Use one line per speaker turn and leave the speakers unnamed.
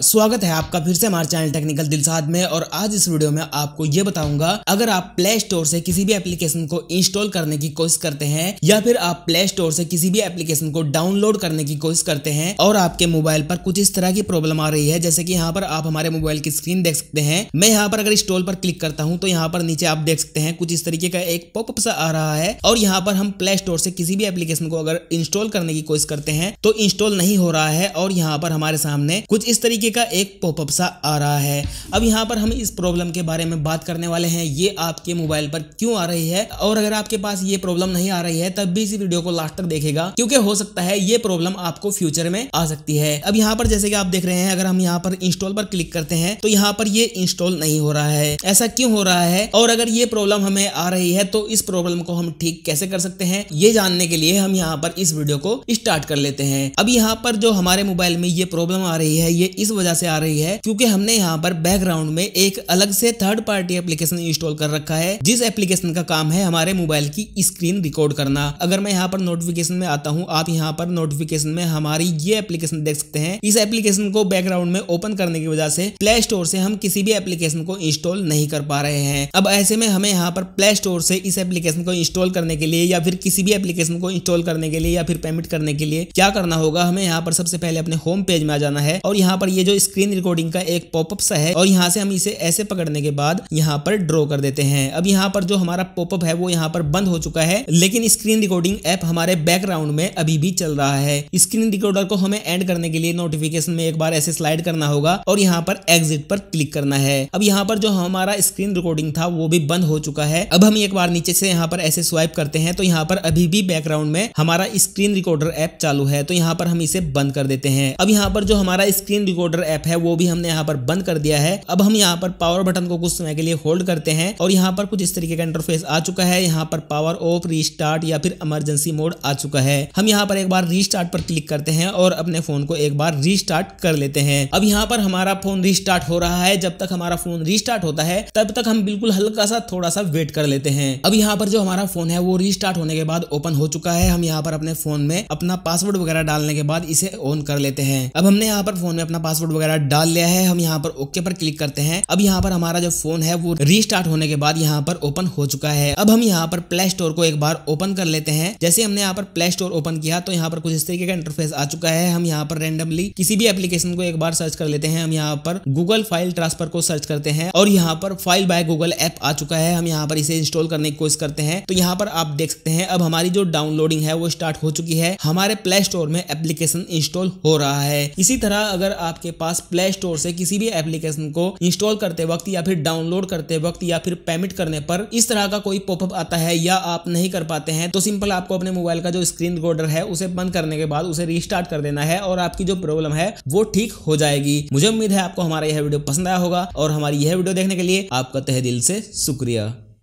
स्वागत है आपका फिर से हमारे चैनल टेक्निकल दिलसाद में और आज इस वीडियो में आपको ये बताऊंगा अगर आप प्ले स्टोर से किसी भी एप्लीकेशन को इंस्टॉल करने की कोशिश करते हैं या फिर आप प्ले स्टोर से किसी भी एप्लीकेशन को डाउनलोड करने की कोशिश करते हैं और आपके मोबाइल पर कुछ इस तरह की प्रॉब्लम आ रही है जैसे की यहाँ पर आप हमारे मोबाइल की स्क्रीन देख सकते हैं मैं यहाँ पर अगर इंस्टॉल पर क्लिक करता हूँ तो यहाँ पर नीचे आप देख सकते हैं कुछ इस तरीके का एक पॉपअप सा आ रहा है और यहाँ पर हम प्ले स्टोर से किसी भी एप्लीकेशन को अगर इंस्टॉल करने की कोशिश करते हैं तो इंस्टॉल नहीं हो रहा है और यहाँ पर हमारे सामने कुछ इस तरीके तरीके का एक पॉपअप सा आ रहा है अब यहाँ पर हम इस प्रॉब्लम के बारे में बात करने वाले हैं ये आपके मोबाइल पर क्यों आ रही है और अगर आपके पास ये प्रॉब्लम नहीं आ रही है तब भी इस वीडियो को लास्ट तक देखेगा क्योंकि हो सकता है ये प्रॉब्लम आपको फ्यूचर में आ सकती है अब यहाँ पर जैसे कि आप देख रहे हैं अगर हम यहाँ पर इंस्टॉल पर क्लिक करते हैं तो यहाँ पर ये इंस्टॉल नहीं हो रहा है ऐसा क्यों हो रहा है और अगर ये प्रॉब्लम हमें आ रही है तो इस प्रॉब्लम को हम ठीक कैसे कर सकते हैं ये जानने के लिए हम यहाँ पर इस वीडियो को स्टार्ट कर लेते हैं अब यहाँ पर जो हमारे मोबाइल में ये प्रॉब्लम आ रही है ये इस इस वजह से आ रही है क्योंकि हमने यहाँ पर बैकग्राउंड में एक अलग से थर्ड पार्टी एप्लीकेशन इंस्टॉल कर रखा है जिस एप्लीकेशन का काम है हमारे मोबाइल की स्क्रीन रिकॉर्ड करना अगर मैं यहाँ पर नोटिफिकेशन में आता हूँ आप यहाँ पर नोटिफिकेशन में हमारी ये एप्लीकेशन देख सकते हैं इस एप्लीकेशन को बैकग्राउंड में ओपन करने की वजह से प्ले स्टोर से हम किसी भी एप्लीकेशन को इंस्टॉल नहीं कर पा रहे हैं अब ऐसे में हमें यहाँ पर प्ले स्टोर से इस एप्लीकेशन को इंस्टॉल करने के लिए या फिर किसी भी एप्लीकेशन को इंस्टॉल करने के लिए या फिर पेमेंट करने के लिए क्या करना होगा हमें यहाँ पर सबसे पहले अपने होम पेज में आ जाना है और यहाँ पर ये ये जो स्क्रीन रिकॉर्डिंग का एक पॉपअप सा है और यहाँ से हम इसे ऐसे पकड़ने के बाद यहाँ पर ड्रॉ कर देते हैं अब यहाँ पर जो हमारा पॉपअप है वो यहाँ पर बंद हो चुका है लेकिन स्क्रीन रिकॉर्डिंग ऐप हमारे बैकग्राउंड में अभी भी चल रहा है स्क्रीन रिकॉर्डर को हमें एंड करने के लिए नोटिफिकेशन में एक बार ऐसे स्लाइड करना होगा और यहाँ पर एग्जिट पर क्लिक करना है अब यहाँ पर जो हमारा स्क्रीन रिकॉर्डिंग था वो भी बंद हो चुका है अब हम एक बार नीचे से यहाँ पर ऐसे स्वाइप करते हैं तो यहाँ पर अभी भी बैकग्राउंड में हमारा स्क्रीन रिकॉर्डर ऐप चालू है तो यहाँ पर हम इसे बंद कर देते हैं अब यहाँ पर जो हमारा स्क्रीन रिकॉर्डर ऑर्डर ऐप है वो भी हमने यहाँ पर बंद कर दिया है अब हम यहाँ पर पावर बटन को कुछ समय के लिए होल्ड करते हैं और यहाँ पर कुछ इस तरीके का इंटरफेस आ चुका है यहाँ पर पावर ऑफ रिस्टार्ट या फिर इमरजेंसी मोड आ चुका है हम यहाँ पर एक बार रिस्टार्ट पर क्लिक करते हैं और अपने फोन को एक बार रिस्टार्ट कर लेते हैं अब यहाँ पर हमारा फोन रिस्टार्ट हो रहा है जब तक हमारा फोन रिस्टार्ट होता है तब तक हम बिल्कुल हल्का सा थोड़ा सा वेट कर लेते हैं अब यहाँ पर जो हमारा फोन है वो रिस्टार्ट होने के बाद ओपन हो चुका है हम यहाँ पर अपने फोन में अपना पासवर्ड वगैरह डालने के बाद इसे ऑन कर लेते हैं अब हमने यहाँ पर फोन में अपना पासवर्ड पासवर्ड वगैरह डाल लिया है हम यहाँ पर ओके पर क्लिक करते हैं अब यहाँ पर हमारा जो फोन है वो रिस्टार्ट होने के बाद यहाँ पर ओपन हो चुका है अब हम यहाँ पर प्ले स्टोर को एक बार ओपन कर लेते हैं जैसे हमने यहाँ पर प्ले स्टोर ओपन किया तो यहाँ पर कुछ इस तरीके का इंटरफेस आ चुका है हम यहाँ पर रेंडमली किसी भी एप्लीकेशन को एक बार सर्च कर लेते हैं हम यहाँ पर गूगल फाइल ट्रांसफर को सर्च करते हैं और यहाँ पर फाइल बाय गूगल ऐप आ चुका है हम यहाँ पर इसे इंस्टॉल करने की कोशिश करते हैं तो यहाँ पर आप देख सकते हैं अब हमारी जो डाउनलोडिंग है वो स्टार्ट हो चुकी है हमारे प्ले स्टोर में एप्लीकेशन इंस्टॉल हो रहा है इसी तरह अगर आपके आपके पास प्ले स्टोर से किसी भी एप्लीकेशन को इंस्टॉल करते वक्त या फिर डाउनलोड करते वक्त या फिर पेमेंट करने पर इस तरह का कोई पॉपअप आता है या आप नहीं कर पाते हैं तो सिंपल आपको अपने मोबाइल का जो स्क्रीन रिकॉर्डर है उसे बंद करने के बाद उसे रिस्टार्ट कर देना है और आपकी जो प्रॉब्लम है वो ठीक हो जाएगी मुझे उम्मीद है आपको हमारा यह वीडियो पसंद आया होगा और हमारी यह वीडियो देखने के लिए आपका तह दिल से शुक्रिया